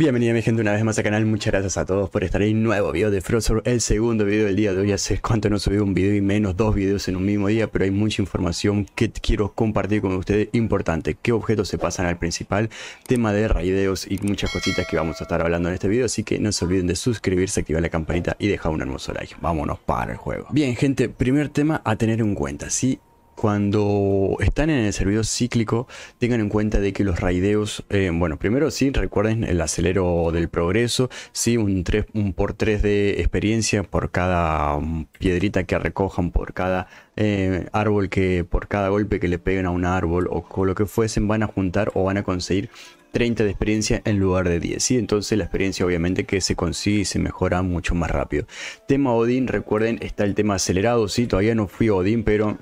Bienvenida mi gente una vez más al canal, muchas gracias a todos por estar ahí, nuevo video de Frozen, el segundo video del día de hoy, hace cuánto no subí un video y menos dos videos en un mismo día, pero hay mucha información que quiero compartir con ustedes, importante, qué objetos se pasan al principal, tema de raideos y muchas cositas que vamos a estar hablando en este video, así que no se olviden de suscribirse, activar la campanita y dejar un hermoso like, vámonos para el juego. Bien gente, primer tema a tener en cuenta, si ¿sí? cuando están en el servidor cíclico, tengan en cuenta de que los raideos, eh, bueno, primero sí, recuerden el acelero del progreso, sí, un, 3, por 3 de experiencia por cada mm, piedrita que recojan, por cada eh, árbol que, por cada golpe que le peguen a un árbol o con lo que fuesen, van a juntar o van a conseguir 30 de experiencia en lugar de 10. ¿sí? Entonces la experiencia obviamente que se consigue y se mejora mucho más rápido. Tema Odín, recuerden, está el tema acelerado, sí, todavía no fui a Odín, pero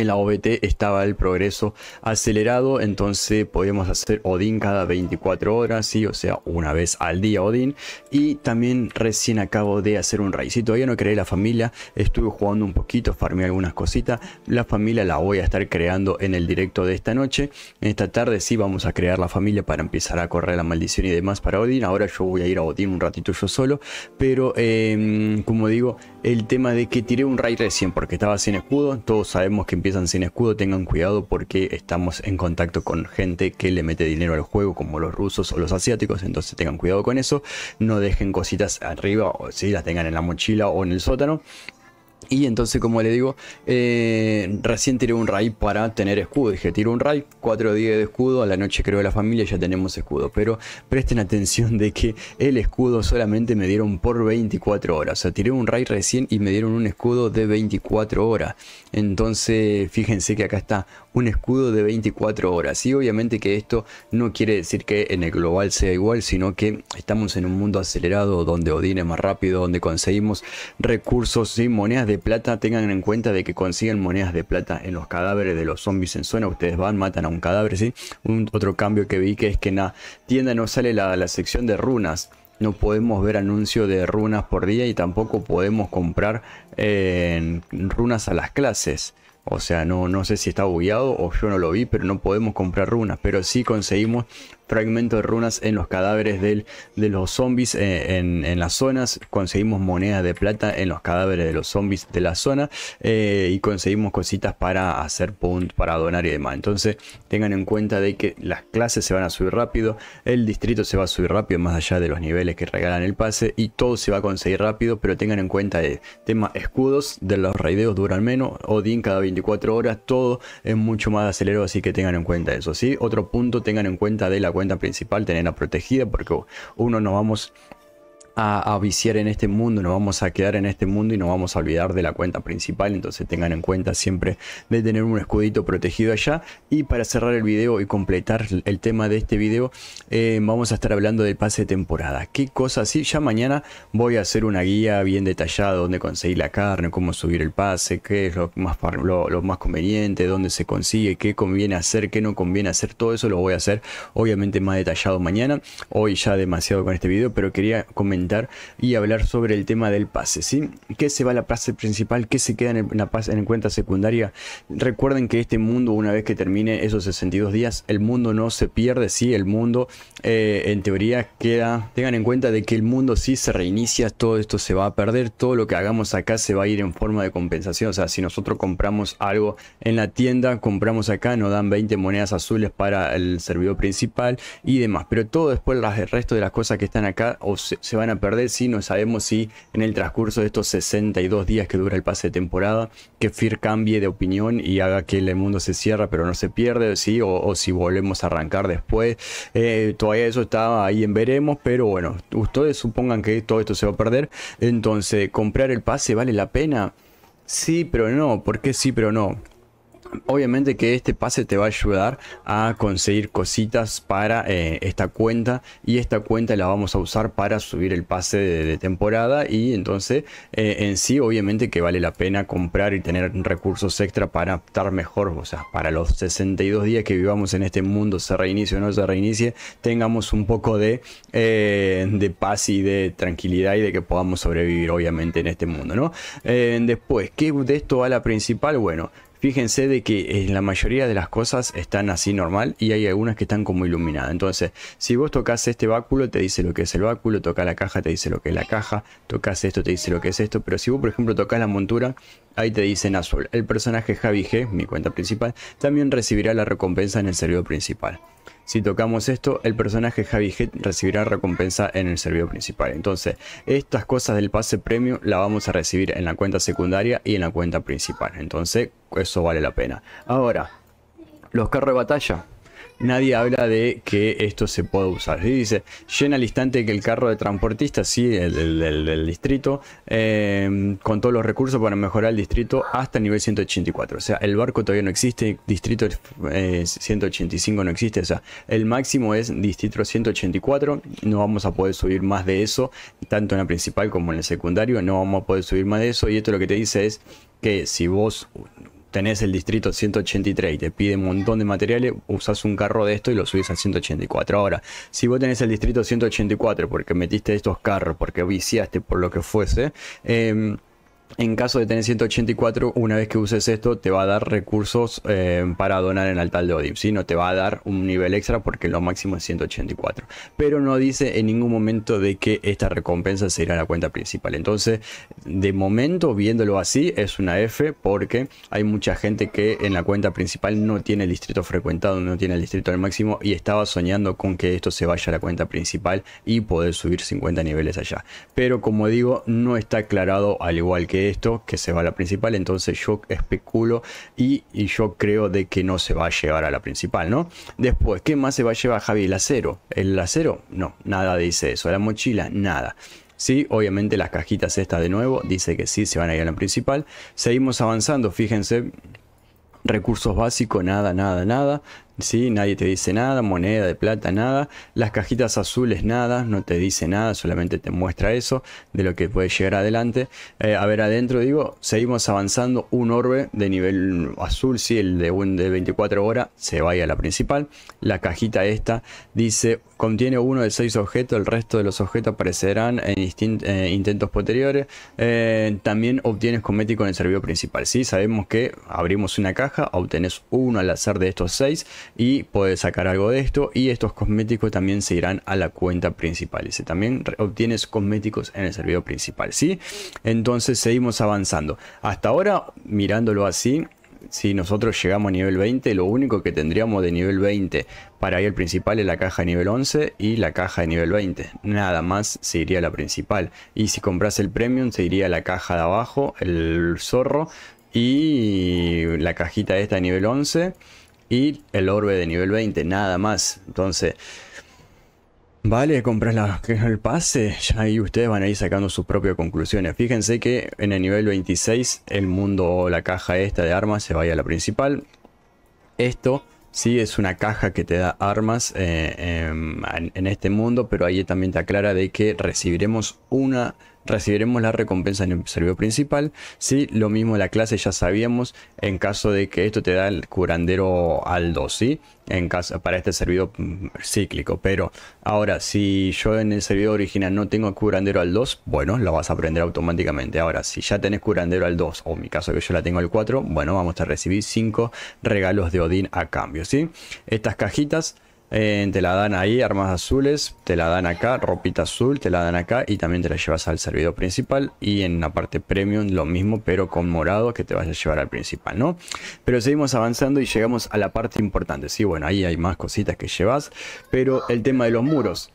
en la OBT estaba el progreso acelerado, entonces podíamos hacer Odin cada 24 horas, ¿sí? o sea, una vez al día Odin. Y también recién acabo de hacer un raid. Si todavía no creé la familia, estuve jugando un poquito, farmé algunas cositas. La familia la voy a estar creando en el directo de esta noche. En esta tarde sí vamos a crear la familia para empezar a correr la maldición y demás para Odin. Ahora yo voy a ir a Odin un ratito yo solo, pero em, como digo, el tema de que tiré un raid recién porque estaba sin escudo, todos sabemos que empiezan sin escudo tengan cuidado porque estamos en contacto con gente que le mete dinero al juego como los rusos o los asiáticos, entonces tengan cuidado con eso, no dejen cositas arriba o si las tengan en la mochila o en el sótano y entonces, como le digo, eh, recién tiré un raid para tener escudo. Dije, tiro un raid, cuatro días de escudo, a la noche creo la familia ya tenemos escudo. Pero presten atención de que el escudo solamente me dieron por 24 horas. O sea, tiré un raid recién y me dieron un escudo de 24 horas. Entonces, fíjense que acá está un escudo de 24 horas. Y obviamente que esto no quiere decir que en el global sea igual, sino que estamos en un mundo acelerado donde Odin es más rápido, donde conseguimos recursos y monedas de plata, tengan en cuenta de que consiguen monedas de plata en los cadáveres de los zombies en zona. Ustedes van, matan a un cadáver, Si Un, otro cambio que vi que es que en la tienda no sale la, la sección de runas no podemos ver anuncio de runas por día y tampoco podemos comprar en eh, runas a las clases. O sea, no, no sé si está bugueado o yo no lo vi, pero no podemos comprar runas. Pero sí conseguimos fragmentos de runas en los cadáveres de los zombies eh, en, las zonas. Conseguimos monedas de plata en los cadáveres de los zombies de la zona. Eh, y conseguimos cositas para hacer punt, para donar y demás. Entonces tengan en cuenta de que las clases se van a subir rápido. El distrito se va a subir rápido más allá de los niveles que regalan el pase. Y todo se va a conseguir rápido. Pero tengan en cuenta el tema escudos de los raideos duran menos. Odin cada 24 horas. Todo es mucho más acelerado. Así que tengan en cuenta eso. ¿sí? Otro punto tengan en cuenta de la cuenta principal, tenerla protegida, porque uno no vamos a, viciar en este mundo, nos vamos a quedar en este mundo y nos vamos a olvidar de la cuenta principal. Entonces tengan en cuenta siempre de tener un escudito protegido allá. Y para cerrar el video y completar el tema de este video, eh, vamos a estar hablando del pase temporada. ¿Qué cosas? Sí, ya mañana voy a hacer una guía bien detallada donde conseguir la carne, cómo subir el pase, qué es lo más, lo más conveniente, dónde se consigue, qué conviene hacer, qué no conviene hacer. Todo eso lo voy a hacer obviamente más detallado mañana. Hoy ya demasiado con este video, pero quería comentar y hablar sobre el tema del pase, ¿sí? ¿Qué se va a la pase principal? ¿Qué se queda en, una la pase, en cuenta secundaria? Recuerden que este mundo, una vez que termine esos 62 días, el mundo no se pierde, ¿sí? El mundo, eh, en teoría, queda... Tengan en cuenta de que el mundo sí se reinicia, todo esto se va a perder, todo lo que hagamos acá se va a ir en forma de compensación, o sea, si nosotros compramos algo en la tienda, compramos acá, nos dan 20 monedas azules para el servidor principal y demás, pero todo después, el resto de las cosas que están acá o se van a perder, si no sabemos si en el transcurso de estos 62 días que dura el pase de temporada, que Fir cambie de opinión y haga que el mundo se cierra, pero no se pierde, sí, o, si volvemos a arrancar después. Eh, todavía eso está ahí en veremos, pero bueno, ustedes supongan que todo esto se va a perder, entonces comprar el pase vale la pena. Sí, pero no, porque qué sí, pero no? Obviamente que este pase te va a ayudar a conseguir cositas para eh, esta cuenta y esta cuenta la vamos a usar para subir el pase de, temporada y entonces eh, en sí obviamente que vale la pena comprar y tener recursos extra para estar mejor, o sea, para los 62 días que vivamos en este mundo, se reinicie o no se reinicie, tengamos un poco de, eh, paz y de tranquilidad y de que podamos sobrevivir obviamente en este mundo, ¿no? después, ¿qué de esto va a la principal? Bueno, fíjense de que en eh, la mayoría de las cosas están así normal y hay algunas que están como iluminadas. Entonces, si vos tocas este báculo, te dice lo que es el báculo, toca la caja, te dice lo que es la caja, tocas esto, te dice lo que es esto. Pero si vos, por ejemplo, tocas la montura, ahí te dicen azul. El personaje Javi G, mi cuenta principal, también recibirá la recompensa en el servidor principal. Si tocamos esto, el personaje Javi Head recibirá recompensa en el servidor principal. Entonces, estas cosas del pase premio la vamos a recibir en la cuenta secundaria y en la cuenta principal. Entonces, eso vale la pena. Ahora, los carros de batalla nadie habla de que esto se pueda usar. Y dice, llena al instante que el carro de transportista, sí, el distrito, eh, con todos los recursos para mejorar el distrito hasta el nivel 184. O sea, el barco todavía no existe, distrito 185 eh, no existe. O sea, el máximo es distrito 184, no vamos a poder subir más de eso, tanto en la principal como en el secundario, no vamos a poder subir más de eso. Y esto lo que te dice es que si vos tenés el distrito 183 y te pide un montón de materiales, usás un carro de esto y lo subís al 184. Ahora, si vos tenés el distrito 184 porque metiste estos carros, porque viciaste, por lo que fuese, eh, en caso de tener 184, una vez que uses esto, te va a dar recursos eh, para donar en altar de Odin. ¿sí? No te va a dar un nivel extra porque lo máximo es 184. Pero no dice en ningún momento de que esta recompensa se irá a la cuenta principal. Entonces, de momento, viéndolo así, es una F porque hay mucha gente que en la cuenta principal no tiene el distrito frecuentado, no tiene el distrito al máximo y estaba soñando con que esto se vaya a la cuenta principal y poder subir 50 niveles allá. Pero como digo, no está aclarado al igual que esto, que se va a la principal, entonces yo especulo y, yo creo de que no se va a llevar a la principal, ¿no? Después, ¿qué más se va a llevar Javi? El acero. ¿El acero? No, nada dice eso. La mochila, nada. Sí, obviamente las cajitas estas de nuevo, dice que sí, se van a ir a la principal. Seguimos avanzando, fíjense, recursos básicos, nada, nada, nada. ¿sí? Nadie te dice nada, moneda de plata, nada. Las cajitas azules, nada, no te dice nada, solamente te muestra eso de lo que puede llegar adelante. Eh, a ver, adentro digo, seguimos avanzando un orbe de nivel azul, si el de, de 24 horas se vaya a la principal. La cajita esta dice Contiene uno de seis objetos, el resto de los objetos aparecerán en eh, intentos posteriores. Eh, también obtienes cosméticos en el servidor principal. ¿sí? Sabemos que abrimos una caja, obtenés uno al azar de estos seis y puedes sacar algo de esto. Y estos cosméticos también se irán a la cuenta principal. ¿sí? También obtienes cosméticos en el servidor principal. ¿sí? Entonces seguimos avanzando. Hasta ahora, mirándolo así, si nosotros llegamos a nivel 20, lo único que tendríamos de nivel 20 para ir el principal es la caja de nivel 11 y la caja de nivel 20. Nada más se iría la principal. Y si compras el premium, se iría la caja de abajo, el zorro y la cajita esta de nivel 11 y el orbe de nivel 20. Nada más. Entonces... Vale, comprar la, el pase, ya ahí ustedes van a ir sacando sus propias conclusiones. Fíjense que en el nivel 26 el mundo o la caja esta de armas se vaya a la principal. Esto sí es una caja que te da armas eh, em, en, en este mundo, pero ahí también te aclara de que recibiremos una recibiremos la recompensa en el servidor principal. Si lo mismo la clase ya sabíamos en caso de que esto te da el curandero al 2, ¿sí? En caso, para este servidor mm, cíclico. Pero ahora, si yo en el servidor original no tengo curandero al 2, bueno, lo vas a aprender automáticamente. Ahora, si ya tenés curandero al 2, o en mi caso que yo la tengo al 4, bueno, vamos a recibir 5 regalos de Odín a cambio, ¿sí? Estas cajitas eh, te la dan ahí, armas azules, te la dan acá, ropita azul, te la dan acá y también te la llevas al servidor principal y en la parte premium lo mismo pero con morado que te vas a llevar al principal, ¿no? Pero seguimos avanzando y llegamos a la parte importante, sí, bueno, ahí hay más cositas que llevas, pero el tema de los muros.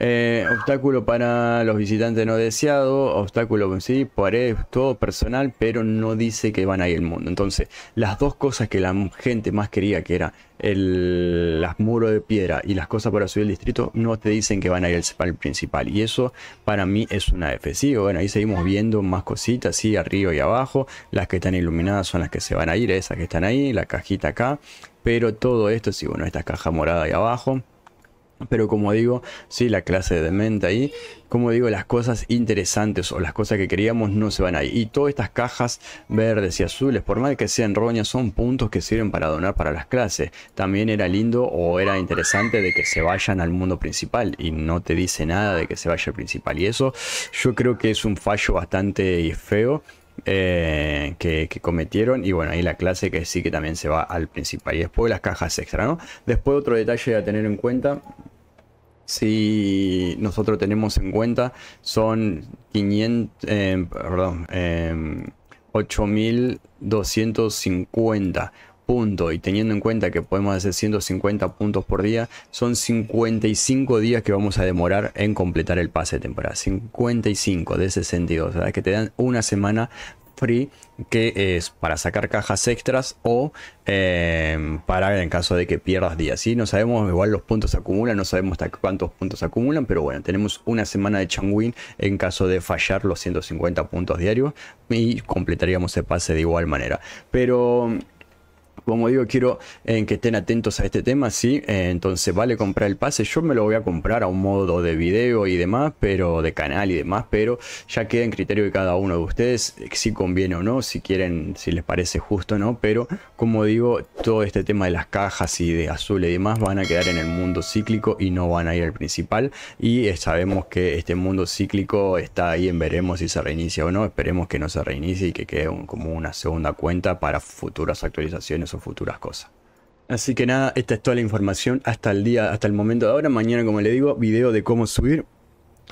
Eh, obstáculo para los visitantes no deseados, obstáculo, sí, pared, todo personal, pero no dice que van a ir el mundo. Entonces, las dos cosas que la gente más quería, que era las muros de piedra y las cosas para subir el distrito, no te dicen que van a ir al, principal. Y eso para mí es una defensiva. bueno, ahí seguimos viendo más cositas, sí, arriba y abajo. Las que están iluminadas son las que se van a ir, esas que están ahí, la cajita acá. Pero todo esto, sí, bueno, esta caja morada ahí abajo pero como digo, sí, la clase de mente ahí, como digo, las cosas interesantes o las cosas que queríamos no se van ahí. Y todas estas cajas verdes y azules, por más que sean roñas, son puntos que sirven para donar para las clases. También era lindo o era interesante de que se vayan al mundo principal y no te dice nada de que se vaya al principal. Y eso yo creo que es un fallo bastante feo eh, que, cometieron. Y bueno, ahí la clase que sí que también se va al principal. Y después las cajas extra, ¿no? Después otro detalle a tener en cuenta. Si nosotros tenemos en cuenta son 500, eh, 8250 punto y teniendo en cuenta que podemos hacer 150 puntos por día, son 55 días que vamos a demorar en completar el pase de temporada. 55 de 62, sea que te dan una semana free que es para sacar cajas extras o em, para en caso de que pierdas días. y No sabemos, igual los puntos acumulan, no sabemos hasta cuántos puntos acumulan, pero bueno, tenemos una semana de Changwin en caso de fallar los 150 puntos diarios y completaríamos el pase de igual manera. Pero como digo, quiero eh, que estén atentos a este tema, sí. Eh, entonces vale comprar el pase. Yo me lo voy a comprar a un modo de video y demás, pero de canal y demás, pero ya queda en criterio de cada uno de ustedes eh, si conviene o no, si quieren, si les parece justo o no. Pero como digo, todo este tema de las cajas y de azul y demás van a quedar en el mundo cíclico y no van a ir al principal. Y sabemos que este mundo cíclico está ahí en veremos si se reinicia o no. Esperemos que no se reinicie y que quede como una segunda cuenta para futuras actualizaciones o futuras cosas. Así que nada, esta es toda la información hasta el día, hasta el momento de ahora. Mañana, como le digo, video de cómo subir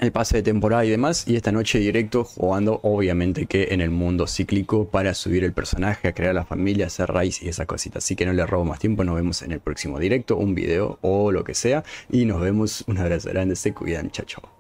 el pase de temporada y demás. Y esta noche directo jugando, obviamente, que en el mundo cíclico para subir el personaje, a crear la familia, hacer raíz y esas cositas. Así que no le robo más tiempo. Nos vemos en el próximo directo, un video o lo que sea. Y nos vemos. Un abrazo grande. Se cuidan, chao, chao.